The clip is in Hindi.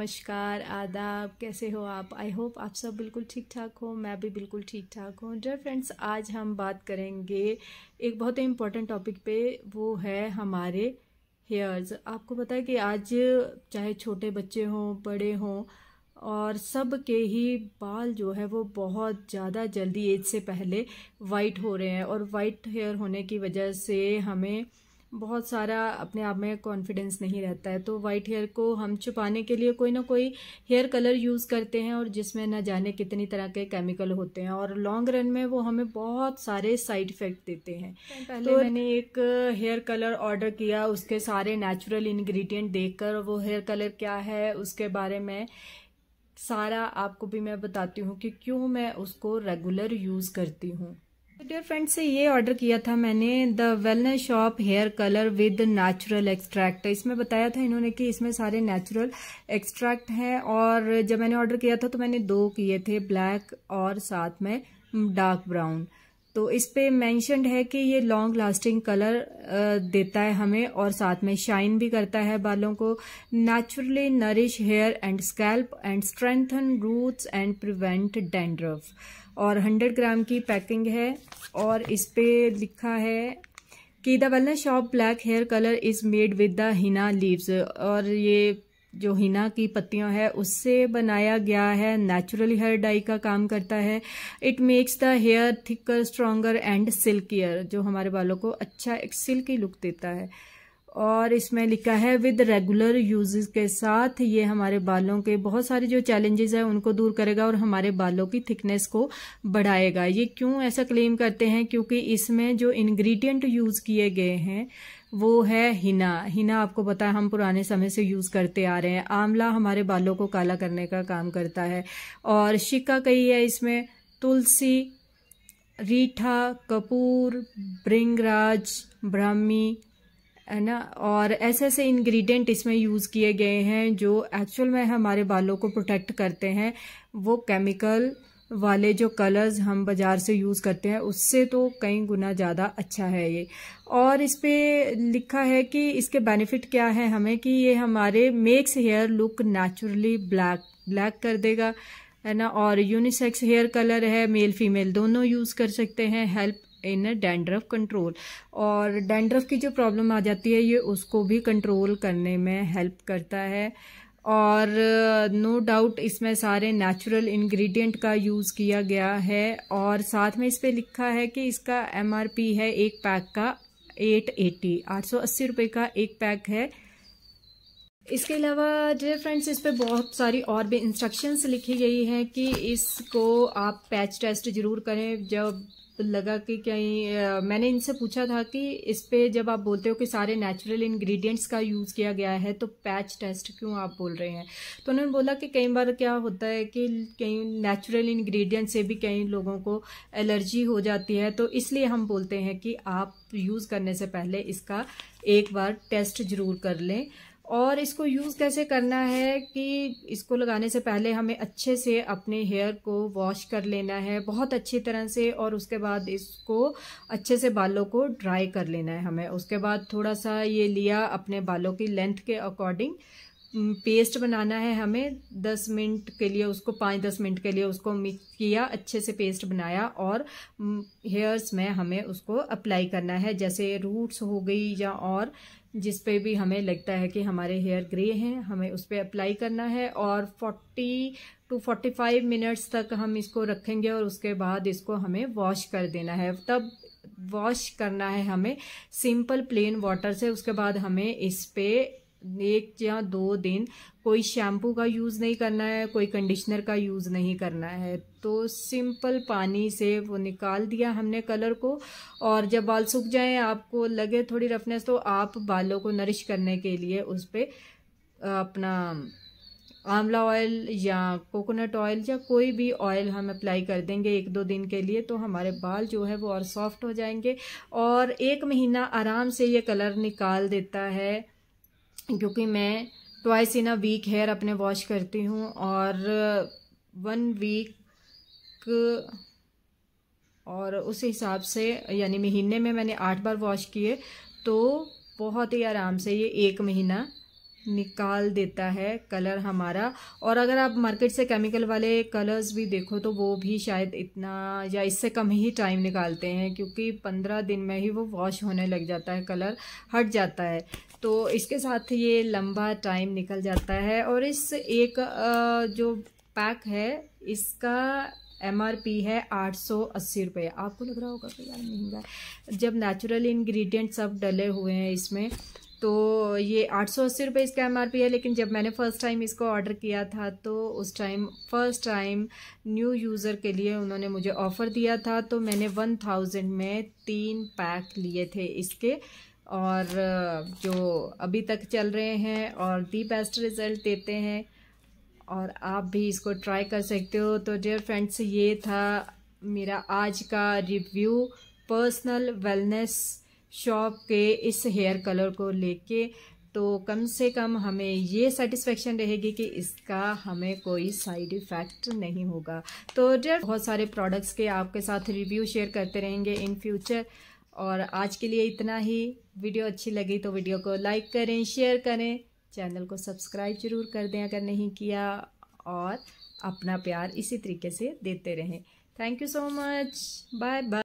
नमस्कार आदाब कैसे हो आप आई होप आप सब बिल्कुल ठीक ठाक हो मैं भी बिल्कुल ठीक ठाक हूँ डर फ्रेंड्स आज हम बात करेंगे एक बहुत ही इम्पोर्टेंट टॉपिक पे वो है हमारे हेयर्स आपको पता है कि आज चाहे छोटे बच्चे हों बड़े हों और सब के ही बाल जो है वो बहुत ज़्यादा जल्दी एज से पहले वाइट हो रहे हैं और वाइट हेयर होने की वजह से हमें बहुत सारा अपने आप में कॉन्फिडेंस नहीं रहता है तो वाइट हेयर को हम छुपाने के लिए कोई ना कोई हेयर कलर यूज़ करते हैं और जिसमें ना जाने कितनी तरह के केमिकल होते हैं और लॉन्ग रन में वो हमें बहुत सारे साइड इफ़ेक्ट देते हैं पहले तो मैंने एक हेयर कलर ऑर्डर किया उसके सारे नेचुरल इन्ग्रीडियंट कर वो हेयर कलर क्या है उसके बारे में सारा आपको भी मैं बताती हूँ कि क्यों मैं उसको रेगुलर यूज़ करती हूँ डियर फ्रेंड से ये ऑर्डर किया था मैंने the Wellness Shop hair colour with natural extract इसमें बताया था इन्होंने कि इसमें सारे नेचुरल एक्सट्रैक्ट हैं और जब मैंने ऑर्डर किया था तो मैंने दो किए थे ब्लैक और साथ में डार्क ब्राउन तो इस पे मैंशनड है कि ये लॉन्ग लास्टिंग कलर देता है हमें और साथ में शाइन भी करता है बालों को naturally nourish hair and scalp and strengthen roots and prevent dandruff और हंड्रेड ग्राम की पैकिंग है और इस पर लिखा है कि the Wellness Shop black hair colour is made with the henna leaves और ये जो हिना की पत्तियां है उससे बनाया गया है नेचुरल हेयर डाई का काम करता है it makes the hair thicker stronger and silkier जो हमारे बालों को अच्छा एक सिल्की लुक देता है और इसमें लिखा है विद रेगुलर यूजेस के साथ ये हमारे बालों के बहुत सारे जो चैलेंजेस हैं उनको दूर करेगा और हमारे बालों की थिकनेस को बढ़ाएगा ये क्यों ऐसा क्लेम करते हैं क्योंकि इसमें जो इंग्रेडिएंट यूज़ किए गए हैं वो है हिना हिना आपको पता है हम पुराने समय से यूज़ करते आ रहे हैं आंवला हमारे बालों को काला करने का काम करता है और शिका कही है इसमें तुलसी रीठा कपूर ब्रिंगराज ब्राह्मी है ना और ऐसे ऐसे इंग्रेडिएंट इसमें यूज़ किए गए हैं जो एक्चुअल में हमारे बालों को प्रोटेक्ट करते हैं वो केमिकल वाले जो कलर्स हम बाज़ार से यूज़ करते हैं उससे तो कई गुना ज़्यादा अच्छा है ये और इस पर लिखा है कि इसके बेनिफिट क्या है हमें कि ये हमारे makes hair look naturally black black कर देगा है ना और यूनिसेक्स हेयर कलर है मेल फीमेल दोनों यूज़ कर सकते हैं हेल्प इन डैंड्रफ कंट्रोल और डैंड्रफ की जो प्रॉब्लम आ जाती है ये उसको भी कंट्रोल करने में हेल्प करता है और नो no डाउट इसमें सारे नेचुरल इंग्रेडिएंट का यूज़ किया गया है और साथ में इस पर लिखा है कि इसका एमआरपी है एक पैक का एट एटी आठ सौ अस्सी रुपये का एक पैक है इसके अलावा डियर फ्रेंड्स इस पर बहुत सारी और भी इंस्ट्रक्शंस लिखी गई हैं कि इसको आप पैच टेस्ट जरूर करें जब तो लगा कि कहीं मैंने इनसे पूछा था कि इस पे जब आप बोलते हो कि सारे नेचुरल इंग्रेडिएंट्स का यूज़ किया गया है तो पैच टेस्ट क्यों आप बोल रहे हैं तो उन्होंने बोला कि कई बार क्या होता है कि कहीं नेचुरल इंग्रेडिएंट से भी कई लोगों को एलर्जी हो जाती है तो इसलिए हम बोलते हैं कि आप यूज़ करने से पहले इसका एक बार टेस्ट ज़रूर कर लें और इसको यूज़ कैसे करना है कि इसको लगाने से पहले हमें अच्छे से अपने हेयर को वॉश कर लेना है बहुत अच्छी तरह से और उसके बाद इसको अच्छे से बालों को ड्राई कर लेना है हमें उसके बाद थोड़ा सा ये लिया अपने बालों की लेंथ के अकॉर्डिंग पेस्ट बनाना है हमें दस मिनट के लिए उसको पाँच दस मिनट के लिए उसको मिक्स किया अच्छे से पेस्ट बनाया और हेयर्स में हमें उसको अप्लाई करना है जैसे रूट्स हो गई या और जिस पे भी हमें लगता है कि हमारे हेयर ग्रे हैं हमें उस पर अप्लाई करना है और forty to forty five minutes तक हम इसको रखेंगे और उसके बाद इसको हमें वॉश कर देना है तब वॉश करना है हमें सिंपल प्लेन वाटर से उसके बाद हमें इस पर एक या दो दिन कोई शैम्पू का यूज़ नहीं करना है कोई कंडीशनर का यूज़ नहीं करना है तो सिंपल पानी से वो निकाल दिया हमने कलर को और जब बाल सूख जाएं आपको लगे थोड़ी रफनेस तो आप बालों को नरिश करने के लिए उस पर अपना आंवला ऑयल या कोकोनट ऑयल या कोई भी ऑयल हम अप्लाई कर देंगे एक दो दिन के लिए तो हमारे बाल जो है वो और सॉफ्ट हो जाएंगे और एक महीना आराम से ये कलर निकाल देता है क्योंकि मैं twice in a week hair अपने वॉश करती हूँ और वन वीक और उस हिसाब से यानी महीने में मैंने आठ बार वॉश किए तो बहुत ही आराम से ये एक महीना निकाल देता है कलर हमारा और अगर आप मार्केट से केमिकल वाले कलर्स भी देखो तो वो भी शायद इतना या इससे कम ही टाइम निकालते हैं क्योंकि पंद्रह दिन में ही वो वॉश होने लग जाता है कलर हट जाता है तो इसके साथ ये लंबा टाइम निकल जाता है और इस एक जो पैक है इसका एम आर पी है आठ सौ अस्सी रुपये आपको लग रहा होगा कि यार महंगा जब नेचुरल इंग्रेडिएंट सब डले हुए हैं इसमें तो ये आठ सौ अस्सी रुपये इसका एम है लेकिन जब मैंने फ़र्स्ट टाइम इसको ऑर्डर किया था तो उस time first time new user के लिए उन्होंने मुझे ऑफ़र दिया था तो मैंने वन थाउजेंड में तीन पैक लिए थे इसके और जो अभी तक चल रहे हैं और दी बेस्ट रिज़ल्ट देते हैं और आप भी इसको ट्राई कर सकते हो तो डियर फ्रेंड्स ये था मेरा आज का रिव्यू पर्सनल वेलनेस शॉप के इस हेयर कलर को लेके तो कम से कम हमें ये सेटिस्फेक्शन रहेगी कि इसका हमें कोई साइड इफ़ेक्ट नहीं होगा तो डर बहुत सारे प्रोडक्ट्स के आपके साथ रिव्यू शेयर करते रहेंगे इन फ्यूचर और आज के लिए इतना ही वीडियो अच्छी लगी तो वीडियो को लाइक करें शेयर करें चैनल को सब्सक्राइब जरूर कर दें अगर नहीं किया और अपना प्यार इसी तरीके से देते रहें thank you so much bye bye